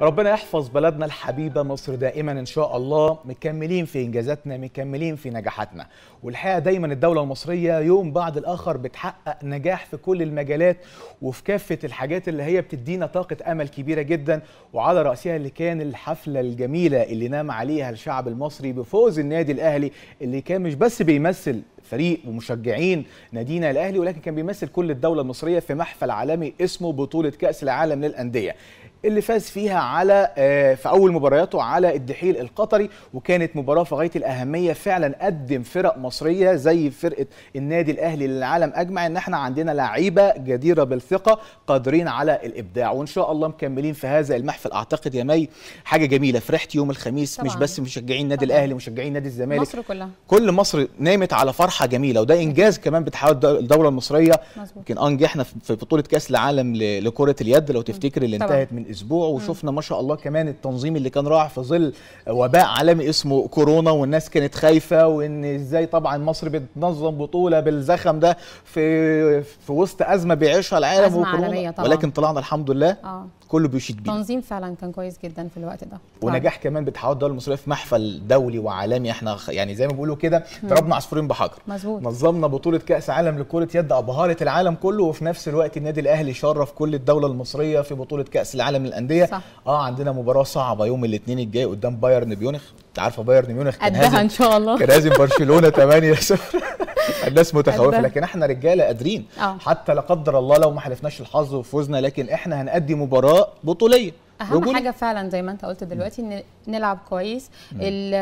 ربنا يحفظ بلدنا الحبيبة مصر دائما إن شاء الله مكملين في إنجازاتنا مكملين في نجاحاتنا والحقيقة دايما الدولة المصرية يوم بعد الآخر بتحقق نجاح في كل المجالات وفي كافة الحاجات اللي هي بتدينا طاقة أمل كبيرة جدا وعلى رأسها اللي كان الحفلة الجميلة اللي نام عليها الشعب المصري بفوز النادي الأهلي اللي كان مش بس بيمثل فريق ومشجعين نادينا الاهلي ولكن كان بيمثل كل الدوله المصريه في محفل عالمي اسمه بطوله كاس العالم للانديه اللي فاز فيها على آه، في اول مبارياته على الدحيل القطري وكانت مباراه في غايه الاهميه فعلا قدم فرق مصريه زي فرقه النادي الاهلي للعالم اجمع ان احنا عندنا لعيبه جديره بالثقه قادرين على الابداع وان شاء الله مكملين في هذا المحفل اعتقد يا مي حاجه جميله فرحت يوم الخميس طبعا. مش بس مشجعين النادي الاهلي مشجعين نادي الزمالك مصر كلها كل مصر نامت على فرحه جميله وده انجاز كمان بتحاول الدوله المصريه يمكن انجحنا في بطوله كاس العالم لكره اليد لو تفتكر اللي طبعا. انتهت من الاسبوع وشفنا ما شاء الله كمان التنظيم اللي كان رايح في ظل وباء عالمي اسمه كورونا والناس كانت خايفه وان ازاي طبعا مصر بتنظم بطوله بالزخم ده في في وسط ازمه بيعيشها العالم أزمة وكورونا طبعا. ولكن طلعنا الحمد لله آه. كله بيشيد بيه التنظيم فعلا كان كويس جدا في الوقت ده ونجاح كمان بتحول الدوله المصريه في محفل دولي وعالمي احنا يعني زي ما بيقولوا كده ضربنا عصفورين بحجر مظبوط نظمنا بطوله كاس عالم لكره يد ابهرت العالم كله وفي نفس الوقت النادي الاهلي شرف كل الدوله المصريه في بطوله كاس العالم من الانديه صح. اه عندنا مباراه صعبه يوم الاثنين الجاي قدام بايرن ميونخ انت عارفه بايرن ميونخ كان هازم ان شاء الله كان هازم برشلونه 8 0 الناس متخوفه لكن احنا رجاله قادرين آه. حتى لا قدر الله لو ما حلفناش الحظ وفوزنا لكن احنا هنأدي مباراه بطوليه اهم حاجه فعلا زي ما انت قلت دلوقتي ان نلعب كويس ال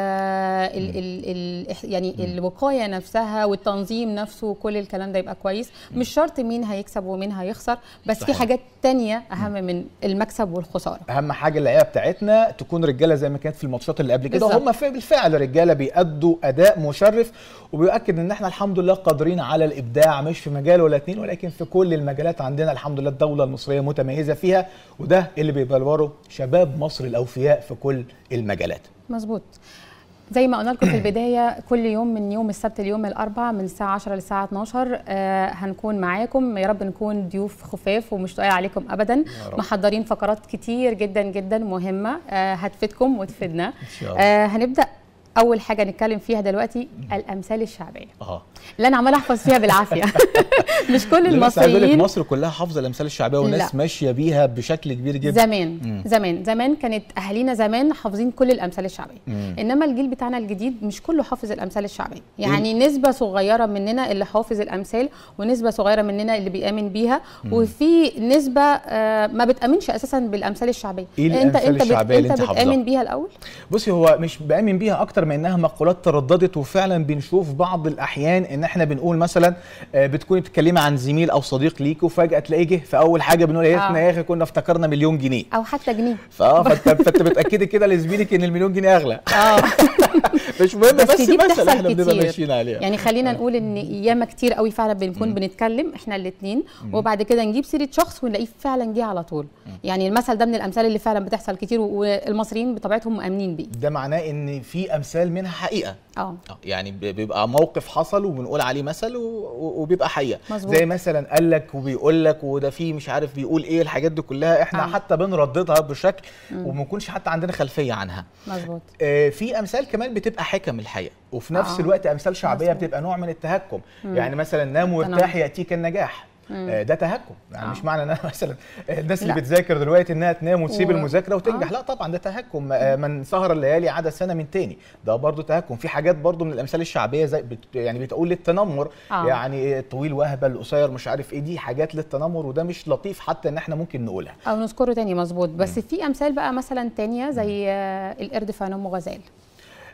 ال ال الـ يعني الوقايه نفسها والتنظيم نفسه وكل الكلام ده يبقى كويس مش شرط مين هيكسب ومين هيخسر بس صحيح. في حاجات تانية اهم من المكسب والخساره اهم حاجه اللعيبه بتاعتنا تكون رجاله زي ما كانت في الماتشات اللي قبل كده هم بالفعل رجاله بيأدوا اداء مشرف وبيؤكد ان احنا الحمد لله قادرين على الابداع مش في مجال ولا اتنين ولكن في كل المجالات عندنا الحمد لله الدوله المصريه متميزه فيها وده اللي بيبلوره شباب مصر الاوفياء في كل المجالات مظبوط زي ما قلنا لكم في البداية كل يوم من يوم السبت ليوم الأربعاء من الساعة 10 للساعة 12 آه هنكون معاكم يا رب نكون ضيوف خفاف ومش تقال عليكم أبدا محضرين فقرات كتير جدا جدا مهمة آه هتفيدكم وتفيدنا آه هنبدأ اول حاجه نتكلم فيها دلوقتي الامثال الشعبيه اه اللي انا عمال احفظ فيها بالعافيه مش كل المصريين مصر كلها حافظه الامثال الشعبيه والناس ماشيه بيها بشكل كبير جدا زمان مم. زمان زمان كانت اهالينا زمان حافظين كل الامثال الشعبيه مم. انما الجيل بتاعنا الجديد مش كله حافظ الامثال الشعبيه إيه؟ يعني مم. نسبه صغيره مننا اللي حافظ الامثال ونسبه صغيره مننا اللي بيامن بيها مم. وفي نسبه آه ما بتامنش اساسا بالامثال الشعبيه إيه انت انت بت... انت, انت بتامن بيها الاول بصي هو مش بامن بيها اكتر بما انها مقولات ترددت وفعلا بنشوف بعض الاحيان ان احنا بنقول مثلا آه، بتكوني بتتكلمي عن زميل او صديق ليكي وفجاه تلاقيه جه فاول حاجه بنقول يا إيه، ريتنا آه. يا اخي كنا افتكرنا مليون جنيه او حتى جنيه فانت فانت بتاكدي كده لزميلك ان المليون جنيه اغلى اه مش مهم بس, بس دي بتحصل احنا بنبقى ماشيين عليها يعني خلينا آه. نقول ان ياما كتير قوي فعلا بنكون بنتكلم احنا الاثنين وبعد كده نجيب سيره شخص ونلاقيه فعلا جه على طول يعني المثل ده من الامثال اللي فعلا بتحصل كتير والمصريين بطبيعتهم مؤمنين بيه ده معناه ان في امثال منها حقيقه اه, آه، يعني بيبقى موقف حصل وبنقول عليه مثل وبيبقى حقيقه مزبوط. زي مثلا قال لك وبيقول لك وده في مش عارف بيقول ايه الحاجات دي كلها احنا آه. حتى بنرددها بشكل وما حتى عندنا خلفيه عنها مظبوط آه في امثال كمان امثال بتبقى حكم الحقيقه وفي نفس آه. الوقت امثال شعبيه بتبقى نوع من التهكم مم. يعني مثلا نام وارتاح ياتيك النجاح مم. آه، ده تهكم يعني آه. مش معنى ان انا مثلا الناس اللي لا. بتذاكر دلوقتي انها تنام وتسيب و... المذاكره وتنجح آه. لا طبعا ده تهكم آه، مم. من سهر الليالي عدا سنه من تاني ده برضو تهكم في حاجات برضو من الامثال الشعبيه زي بت... يعني بتقول للتنمر آه. يعني طويل وهبل قصير مش عارف ايه دي حاجات للتنمر وده مش لطيف حتى ان احنا ممكن نقولها او نذكره تاني مظبوط بس مم. في امثال بقى مثلا تانية زي آه، القرد في ام غزال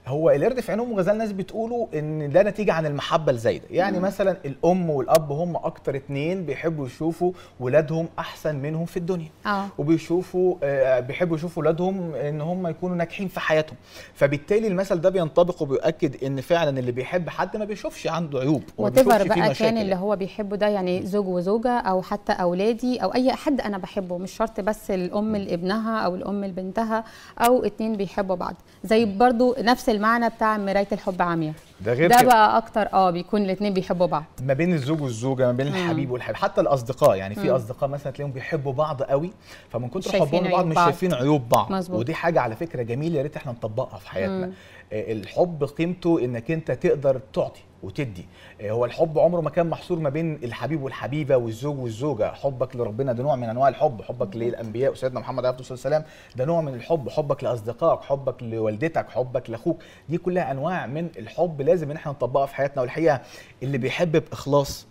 هو القرد في عينهم غزال ناس بتقولوا ان ده نتيجه عن المحبه الزايده يعني مم. مثلا الام والاب هم اكتر اتنين بيحبوا يشوفوا ولادهم احسن منهم في الدنيا آه. وبيشوفوا آه بيحبوا يشوفوا ولادهم ان هم يكونوا ناجحين في حياتهم فبالتالي المثل ده بينطبق وبيؤكد ان فعلا اللي بيحب حد ما بيشوفش عنده عيوب وتفر بقى كان اللي يعني. هو بيحبه ده يعني زوج وزوجه او حتى اولادي او اي حد انا بحبه مش شرط بس الام لابنها او الام لبنتها او اتنين بيحبوا بعض زي برضو نفس المعنى بتاع مرايه الحب عاميه ده غير ده كده. بقى اكتر اه بيكون الاثنين بيحبوا بعض ما بين الزوج والزوجه ما بين الحبيب والحبيب حتى الاصدقاء يعني في اصدقاء مثلا تلاقيهم بيحبوا بعض قوي فمن كتر حبهم بعض مش شايفين عيوب بعض مزبوط. ودي حاجه على فكره جميله يا ريت احنا نطبقها في حياتنا مم. آه، الحب قيمته انك انت تقدر تعطي وتدي آه، هو الحب عمره ما كان محصور ما بين الحبيب والحبيبه والزوج والزوجه حبك لربنا ده نوع من انواع الحب حبك للانبياء وسيدنا محمد عليه الصلاه والسلام ده نوع من الحب حبك لاصدقائك حبك لوالدتك حبك لاخوك دي كلها انواع من الحب لازم ان احنا نطبقها في حياتنا والحقيقه اللي بيحب باخلاص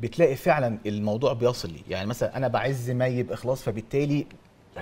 بتلاقي فعلا الموضوع بيصل لي يعني مثلا انا بعز مي باخلاص فبالتالي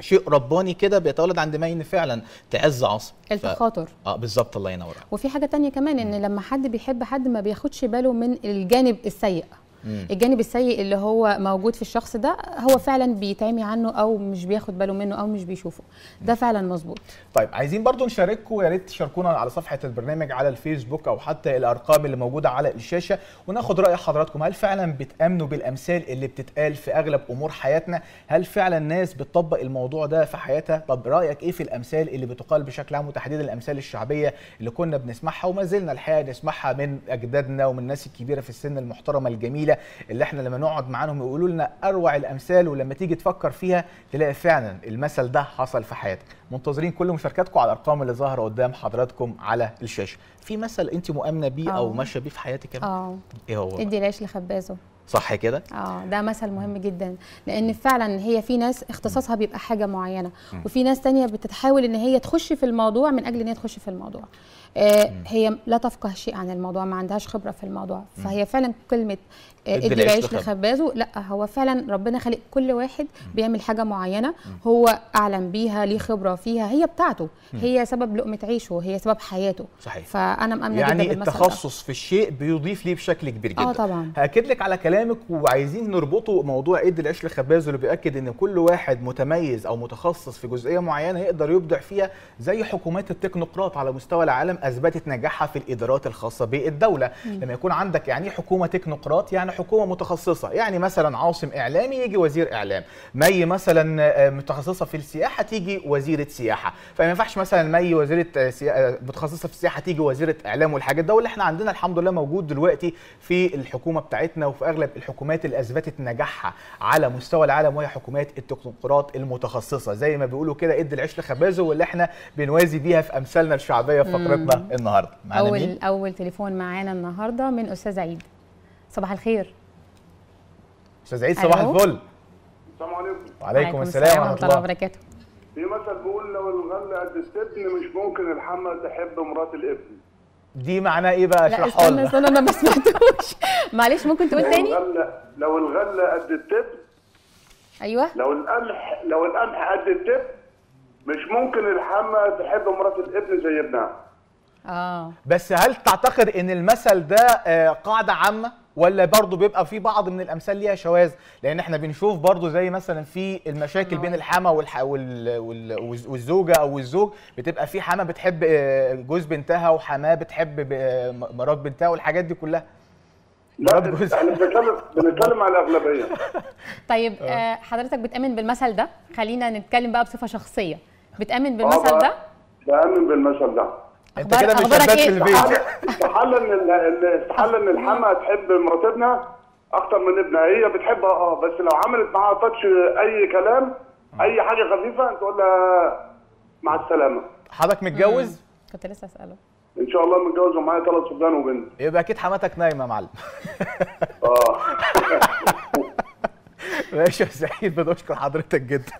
شيء رباني كده بيتولد عند ما ان فعلا تعز عصب التخاطر ف... اه بالظبط الله ينور وفي حاجه تانية كمان ان لما حد بيحب حد ما بياخدش باله من الجانب السيء مم. الجانب السيء اللي هو موجود في الشخص ده هو فعلا بيتعمي عنه او مش بياخد باله منه او مش بيشوفه ده فعلا مظبوط طيب عايزين برضو نشارككم يا ريت تشاركونا على صفحه البرنامج على الفيسبوك او حتى الارقام اللي موجوده على الشاشه وناخد راي حضراتكم هل فعلا بتامنوا بالامثال اللي بتتقال في اغلب امور حياتنا هل فعلا الناس بتطبق الموضوع ده في حياتها طب رايك ايه في الامثال اللي بتقال بشكل عام وتحديدا الامثال الشعبيه اللي كنا بنسمعها وما زلنا الحقيقه نسمعها من اجدادنا ومن الناس الكبيره في السن المحترمه الجميله الجميله اللي احنا لما نقعد معاهم يقولوا لنا اروع الامثال ولما تيجي تفكر فيها تلاقي فعلا المثل ده حصل في حياتك منتظرين كل مشاركاتكم على الارقام اللي ظاهره قدام حضراتكم على الشاشه في مثل انت مؤمنه بيه او آه. ماشيه بيه في حياتك اه ايه هو ادي العيش لخبازه صح كده؟ اه ده مثل مهم جدا لان فعلا هي في ناس اختصاصها بيبقى حاجه معينه وفي ناس تانية بتتحاول ان هي تخش في الموضوع من اجل ان هي تخش في الموضوع آه هي لا تفقه شيء عن الموضوع ما عندهاش خبره في الموضوع فهي فعلا كلمه آه ادي العيش لخبازه لا هو فعلا ربنا خلق كل واحد بيعمل حاجه معينه هو اعلم بيها ليه خبره فيها هي بتاعته هي سبب لقمه عيشه هي سبب حياته صحيح فانا مأمنة يعني جدا التخصص في الشيء بيضيف ليه بشكل كبير آه، جدا اه طبعا هاكد لك على كلام كلامك وعايزين نربطه موضوع ايد العيش الخباز اللي بياكد ان كل واحد متميز او متخصص في جزئيه معينه يقدر يبدع فيها زي حكومات التكنوقراط على مستوى العالم اثبتت نجاحها في الادارات الخاصه بالدوله لما يكون عندك يعني حكومه تكنوقراط يعني حكومه متخصصه يعني مثلا عاصم اعلامي يجي وزير اعلام مي مثلا آه، متخصصه في السياحه تيجي وزيره سياحه فما ينفعش مثلا مي وزيره آه، سيا... آه، متخصصه في السياحه تيجي وزيره اعلام والحاجات ده واللي احنا عندنا الحمد لله موجود دلوقتي في الحكومه بتاعتنا وفي اغلب اغلب الحكومات اللي اثبتت نجاحها على مستوى العالم وهي حكومات التكنوقراط المتخصصه زي ما بيقولوا كده ادي العيش لخبازه واللي احنا بنوازي بيها في امثالنا الشعبيه في فقرتنا النهارده معانا اول مين؟ اول تليفون معانا النهارده من استاذ عيد صباح الخير استاذ عيد صباح الفل السلام عليكم وعليكم السلام ورحمه الله وبركاته في مثل بيقول لو الغل قد السبن مش ممكن الحمى تحب مرات الابن دي معناه ايه بقى اشرحها لا استنى انا ما سمعتوش معلش ممكن تقول تاني الغلة لو الغله قد التب ايوه لو القمح لو القمح قد التب مش ممكن الحمه تحب مرات الابن زي ابنها اه بس هل تعتقد ان المثل ده آه، قاعده عامه ولا برضه بيبقى في بعض من الامثال ليها شواذ لان احنا بنشوف برضه زي مثلا في المشاكل بين آه. الحما والح... وال... وال... والزوجه او الزوج بتبقى في حما بتحب آه، جوز بنتها وحماه بتحب مرات بنتها والحاجات دي كلها لا احنا بنتكلم بنتكلم على الاغلبيه طيب آه حضرتك بتامن بالمثل ده خلينا نتكلم بقى بصفه شخصيه بتامن بالمثل ده بامن بالمثل ده انت كده مش شباب إيه؟ في البيت استحالة ان استحالة ان الحما تحب مراتبنا اكتر من ابنها هي بتحبها اه بس لو عملت معاها تاتش اي كلام اي حاجه خفيفه تقول لها مع السلامه حضرتك متجوز؟ كنت لسه اساله ان شاء الله متجوز ومعايا ثلاث صبيان وبنت يبقى اكيد حماتك نايمه يا معلم اه ماشي يا سعيد بنشكر حضرتك جدا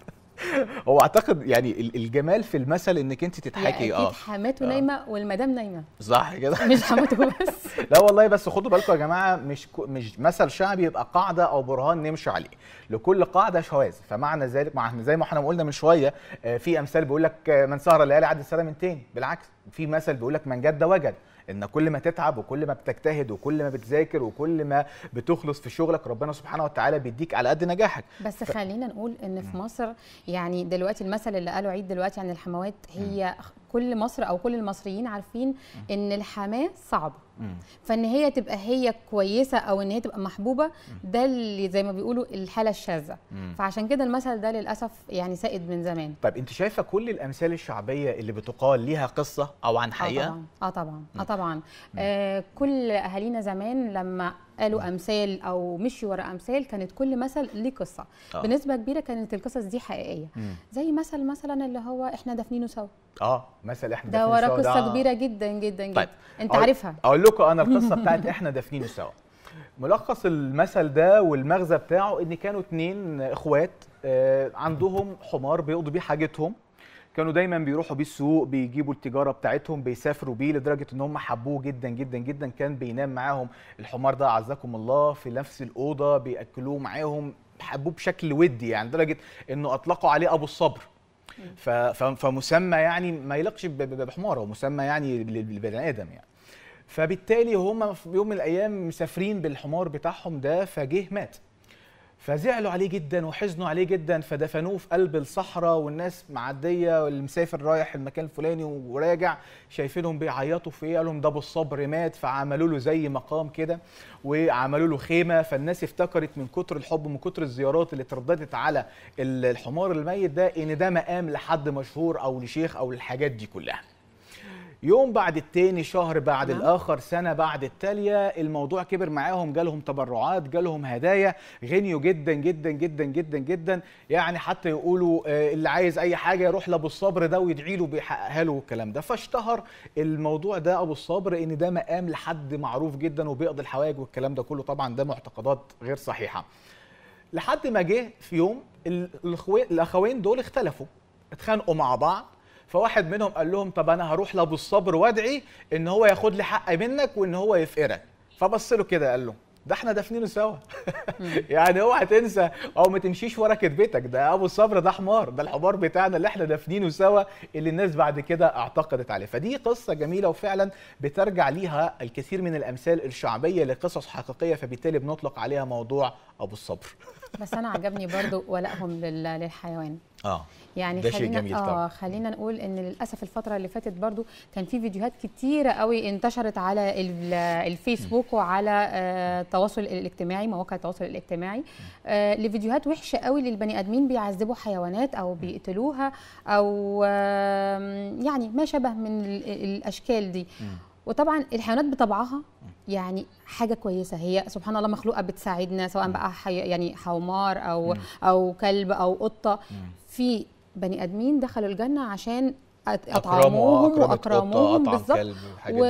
هو اعتقد يعني الجمال في المثل انك انت تضحكي اه اكيد حماته آه. نايمه والمدام نايمه صح كده مش حماته بس لا والله بس خدوا بالكم يا جماعه مش مش مثل شعبي يبقى قاعده او برهان نمشي عليه لكل قاعده شواذ فمعنى ذلك معنى زي ما احنا قلنا من شويه آه، في امثال بيقول لك آه، من سهر الليالي عدى السنه من تاني بالعكس في مثل بيقول لك من جد وجد ان كل ما تتعب وكل ما بتجتهد وكل ما بتذاكر وكل ما بتخلص في شغلك ربنا سبحانه وتعالى بيديك على قد نجاحك بس ف... خلينا نقول ان في مصر يعني دلوقتي المثل اللي قاله عيد دلوقتي عن الحموات هي كل مصر او كل المصريين عارفين ان الحماه صعبه فان هي تبقى هي كويسه او ان هي تبقى محبوبه ده اللي زي ما بيقولوا الحاله الشاذه فعشان كده المثل ده للاسف يعني سائد من زمان طيب انت شايفه كل الامثال الشعبيه اللي بتقال ليها قصه او عن آه حقيقه اه طبعا اه طبعا اه طبعا آه كل اهالينا زمان لما قالوا امثال او مشي ورا امثال كانت كل مثل ليه قصه آه. بنسبه كبيره كانت القصص دي حقيقيه مم. زي مثل مثلا اللي هو احنا دافنينه سوا اه مثل احنا سوا ده وراه قصه كبيره جدا جدا جدا طيب. انت أقول عارفها اقول لكم انا القصه بتاعت احنا دافنينه سوا ملخص المثل ده والمغزى بتاعه ان كانوا اتنين اخوات آه، عندهم حمار بيقضوا بيه حاجتهم كانوا دايما بيروحوا بيه السوق بيجيبوا التجاره بتاعتهم بيسافروا بيه لدرجه ان هم حبوه جدا جدا جدا كان بينام معاهم الحمار ده اعزكم الله في نفس الاوضه بياكلوه معاهم حبوه بشكل ودي يعني لدرجه انه اطلقوا عليه ابو الصبر فمسمى يعني ما يلقش بحمار هو مسمى يعني للبني ادم يعني فبالتالي هم في يوم من الايام مسافرين بالحمار بتاعهم ده فجه مات فزعلوا عليه جدا وحزنوا عليه جدا فدفنوه في قلب الصحراء والناس معديه والمسافر رايح المكان الفلاني وراجع شايفينهم بيعيطوا في ايه لهم ده ابو الصبر مات فعملوا له زي مقام كده وعملوا له خيمه فالناس افتكرت من كتر الحب من كتر الزيارات اللي اترددت على الحمار الميت ده ان ده مقام لحد مشهور او لشيخ او الحاجات دي كلها يوم بعد التاني شهر بعد نعم. الآخر سنة بعد التالية الموضوع كبر معاهم جالهم تبرعات جالهم هدايا غنيوا جدا جدا جدا جدا جدا يعني حتى يقولوا آه، اللي عايز أي حاجة يروح لأبو الصبر ده ويدعي له بيحققها له الكلام ده فاشتهر الموضوع ده أبو الصبر إن ده مقام لحد معروف جدا وبيقضي الحوائج والكلام ده كله طبعا ده معتقدات غير صحيحة لحد ما جه في يوم الأخوين دول اختلفوا اتخانقوا مع بعض فواحد منهم قال لهم طب انا هروح لابو الصبر وادعي ان هو ياخد لي حقي منك وان هو يفقرك فبص له كده قال له ده احنا دافنينه سوا يعني اوعى تنسى او ما تمشيش ورا كتبتك ده ابو الصبر ده حمار ده الحمار بتاعنا اللي احنا دافنينه سوا اللي الناس بعد كده اعتقدت عليه فدي قصه جميله وفعلا بترجع ليها الكثير من الامثال الشعبيه لقصص حقيقيه فبالتالي بنطلق عليها موضوع ابو الصبر بس انا عجبني برضو ولائهم للحيوان اه يعني ده خلينا شيء جميل آه خلينا نقول ان للاسف الفتره اللي فاتت برضو كان في فيديوهات كتيره قوي انتشرت على الفيسبوك وعلى آه التواصل الاجتماعي مواقع التواصل الاجتماعي آه لفيديوهات وحشه قوي للبني ادمين بيعذبوا حيوانات او بيقتلوها او آه يعني ما شابه من الاشكال دي وطبعا الحيوانات بطبعها يعني حاجه كويسه هي سبحان الله مخلوقه بتساعدنا سواء بقى حي يعني حمار او او كلب او قطه في بني ادمين دخلوا الجنه عشان اطعموهم واكرموهم بالظبط و...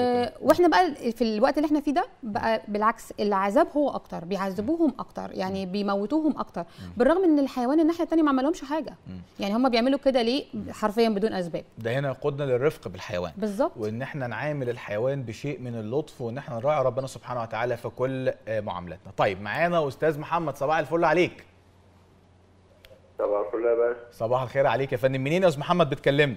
واحنا بقى في الوقت اللي احنا فيه ده بقى بالعكس العذاب هو اكتر بيعذبوهم اكتر يعني بيموتوهم اكتر بالرغم ان الحيوان الناحيه الثانيه ما عملهمش حاجه يعني هم بيعملوا كده ليه حرفيا بدون اسباب ده هنا قدنا للرفق بالحيوان بالظبط وان احنا نعامل الحيوان بشيء من اللطف وان احنا نراعي ربنا سبحانه وتعالى في كل آه، معاملاتنا طيب معانا استاذ محمد صباح الفل عليك كلها بقى صباح الخير عليك يا فندم منين يا استاذ محمد بتكلمني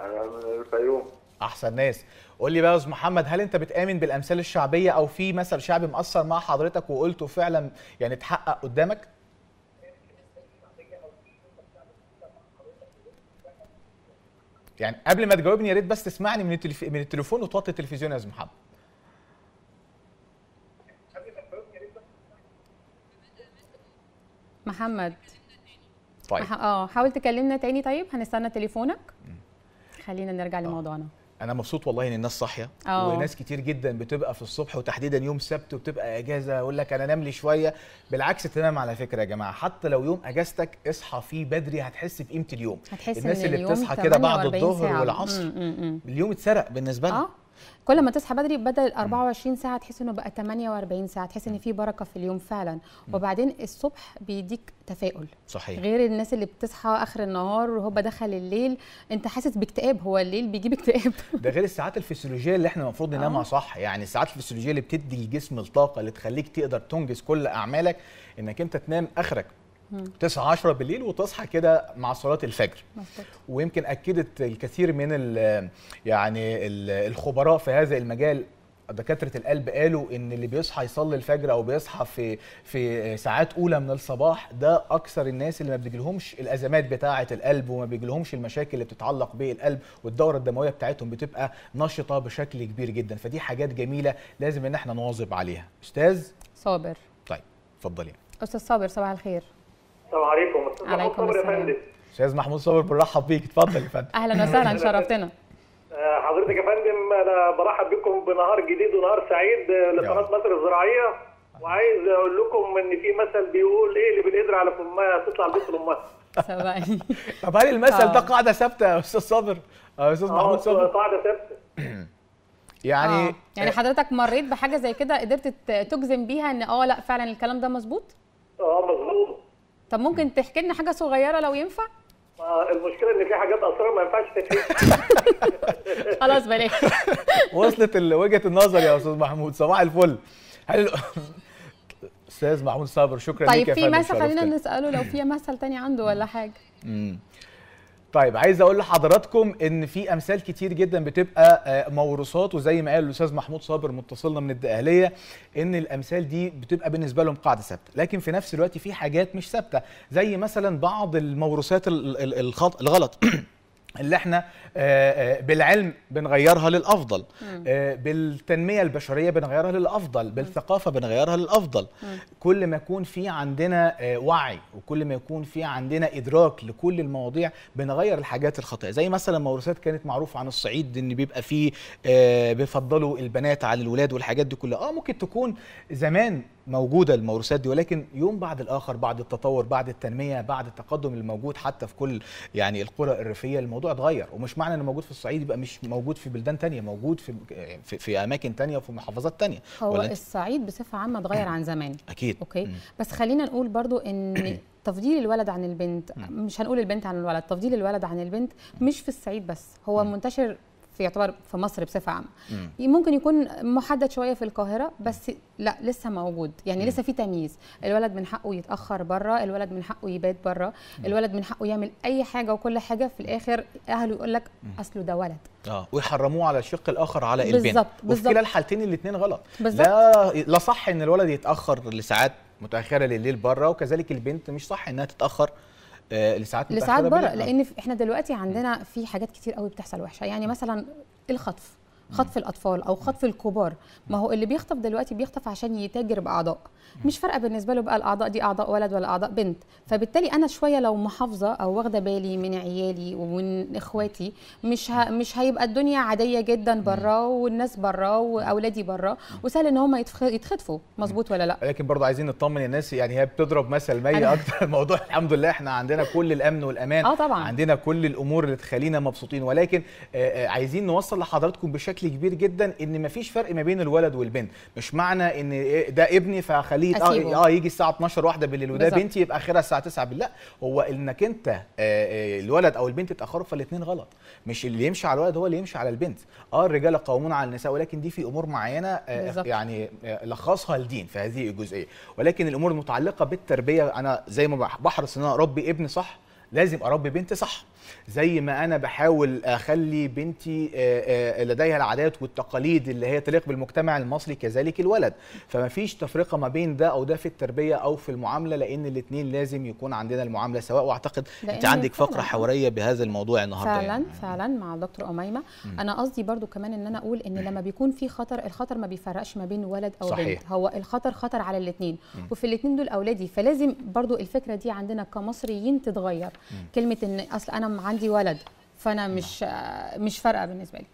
انا من الفيوم احسن ناس قول لي بقى يا استاذ محمد هل انت بتامن بالامثال الشعبيه او في مثل شعبي مأثر مع حضرتك وقلته فعلا يعني اتحقق قدامك يعني قبل ما تجاوبني يا ريت بس تسمعني من التلف... من التليفون وتوطي التلفزيون يا استاذ محمد محمد طيب اه حاول تكلمنا تاني طيب هنستنى تليفونك خلينا نرجع آه. لموضوعنا انا مبسوط والله ان الناس صاحيه آه. وناس كتير جدا بتبقى في الصبح وتحديدا يوم سبت وبتبقى اجازه يقول لك انا نام لي شويه بالعكس تنام على فكره يا جماعه حتى لو يوم اجازتك اصحى فيه بدري هتحس بقيمه اليوم هتحس الناس اللي بتصحى كده بعد الظهر والعصر اليوم اتسرق بالنسبه لها آه. كل ما تصحى بدري بدل 24 ساعه تحس انه بقى 48 ساعه تحس ان في بركه في اليوم فعلا وبعدين الصبح بيديك تفاؤل صحيح غير الناس اللي بتصحى اخر النهار وهوبا دخل الليل انت حاسس باكتئاب هو الليل بيجيب اكتئاب ده غير الساعات الفسيولوجيه اللي احنا المفروض آه. ننامها صح يعني الساعات الفسيولوجيه اللي بتدي الجسم الطاقه اللي تخليك تقدر تنجز كل اعمالك انك انت تنام اخرك تسعة 10 بالليل وتصحى كده مع صلاه الفجر مصدق. ويمكن اكدت الكثير من ال يعني ال الخبراء في هذا المجال دكاتره القلب قالوا ان اللي بيصحى يصلي الفجر او بيصحى في في ساعات اولى من الصباح ده اكثر الناس اللي ما بتجيلهمش الازمات بتاعه القلب وما بيجيلهمش المشاكل اللي بتتعلق بالقلب والدوره الدمويه بتاعتهم بتبقى نشطه بشكل كبير جدا فدي حاجات جميله لازم ان احنا نواظب عليها استاذ صابر طيب اتفضلي استاذ صابر صباح الخير السلام عليكم استاذ محمود صبري يا فندم استاذ محمود صبري بنرحب بيك اتفضل يا فندم اهلا وسهلا شرفتنا آه، حضرتك يا فندم انا برحب بكم بنهار جديد ونهار سعيد آه، لقناه مصر الزراعيه وعايز اقول لكم ان في مثل بيقول ايه اللي بالقدر على فمها تطلع البيت لامها طب هل المثل ده آه. قاعده ثابته يا استاذ صابر يا استاذ محمود صابر قاعده ثابته يعني آه. يعني حضرتك مريت بحاجه زي كده قدرت تجزم بيها ان اه لا فعلا الكلام ده مظبوط اه مظبوط طب ممكن تحكي لنا حاجه صغيره لو ينفع؟ آه، المشكله ان في حاجات اسرار ما ينفعش تتحكي خلاص بلاش وصلت وجهه النظر يا استاذ محمود صباح الفل حلو استاذ محمود صابر شكرا طيب لك يا فندم طيب في مثل خلينا نساله لو في مثل تاني عنده ولا حاجه طيب عايز اقول لحضراتكم ان في امثال كتير جدا بتبقى آه، موروثات وزي ما قال الاستاذ محمود صابر متصلنا من الدقهليه ان الامثال دي بتبقى بالنسبه لهم قاعده ثابته لكن في نفس الوقت في حاجات مش ثابته زي مثلا بعض الموروثات الغلط اللي احنا آه، آه، بالعلم بنغيرها للافضل آه، بالتنميه البشريه بنغيرها للافضل بالثقافه بنغيرها للافضل كل ما يكون في عندنا وعي وكل ما يكون في عندنا ادراك لكل المواضيع بنغير الحاجات الخاطئه زي مثلا موروثات كانت معروفه عن الصعيد ان بيبقى فيه بيفضلوا البنات على الولاد والحاجات دي كلها اه ممكن تكون زمان موجودة الموروثات دي ولكن يوم بعد الآخر بعد التطور بعد التنمية بعد التقدم الموجود حتى في كل يعني القرى الريفية الموضوع اتغير ومش معنى انه موجود في الصعيد يبقى مش موجود في بلدان تانية موجود في في, في أماكن تانية وفي محافظات تانية هو الصعيد بصفة عامة اتغير عن زمان أكيد أوكي م. بس خلينا نقول برضو إن تفضيل الولد عن البنت مش هنقول البنت عن الولد تفضيل الولد عن البنت مش في الصعيد بس هو منتشر في يعتبر في مصر بصفه عامه ممكن يكون محدد شويه في القاهره بس لا لسه موجود يعني لسه في تمييز الولد من حقه يتاخر بره الولد من حقه يبات بره الولد من حقه يعمل اي حاجه وكل حاجه في الاخر اهله يقول لك اصله ده ولد اه ويحرموه على الشق الاخر على البنت بالظبط وفي كلا الحالتين الاثنين غلط بالزبط. لا لا صح ان الولد يتاخر لساعات متاخره لليل بره وكذلك البنت مش صح انها تتاخر آه، لساعات لساعات بره لان احنا دلوقتي عندنا في حاجات كتير قوي بتحصل وحشه يعني مثلا الخطف خطف الاطفال او خطف الكبار ما هو اللي بيخطف دلوقتي بيخطف عشان يتاجر باعضاء مش فارقه بالنسبه له بقى الاعضاء دي اعضاء ولد ولا اعضاء بنت فبالتالي انا شويه لو محافظه او واخده بالي من عيالي ومن اخواتي مش ه... مش هيبقى الدنيا عاديه جدا بره والناس بره واولادي بره وسهل ان هم يتخطفوا مظبوط ولا لا لكن برضه عايزين نطمن الناس يعني هي بتضرب مثل مي اكتر الموضوع الحمد لله احنا عندنا كل الامن والامان اه طبعا عندنا كل الامور اللي تخلينا مبسوطين ولكن آه عايزين نوصل لحضراتكم بشكل بشكل كبير جدا ان مفيش فرق ما بين الولد والبنت مش معنى ان ده ابني فخليه اه, آه يجي الساعه 12 واحده بالليل وده بالزبط. بنتي يبقى اخرها الساعه 9 بالليل لا هو انك انت آه, آه، الولد او البنت اتاخروا فالاثنين غلط مش اللي يمشي على الولد هو اللي يمشي على البنت اه الرجال قوامون على النساء ولكن دي في امور معينه آه بالزبط. يعني آه، لخصها الدين في هذه الجزئيه ولكن الامور المتعلقه بالتربيه انا زي ما بحرص ان انا اربي ابني صح لازم اربي بنتي صح زي ما انا بحاول اخلي بنتي آه، آه، لديها العادات والتقاليد اللي هي تليق بالمجتمع المصري كذلك الولد فما فيش تفرقه ما بين ده او ده في التربيه او في المعامله لان الاثنين لازم يكون عندنا المعامله سواء واعتقد انت عندك فقره حواريه بهذا الموضوع النهارده فعلا يعني. فعلا مع الدكتور اميمه انا قصدي برضو كمان ان انا اقول ان لما بيكون في خطر الخطر ما بيفرقش ما بين ولد او صحيح. بنت هو الخطر خطر على الاثنين وفي الاثنين دول اولادي فلازم برضو الفكره دي عندنا كمصريين تتغير م. كلمه ان اصل انا عندي ولد فانا مش مش فارقه بالنسبه لي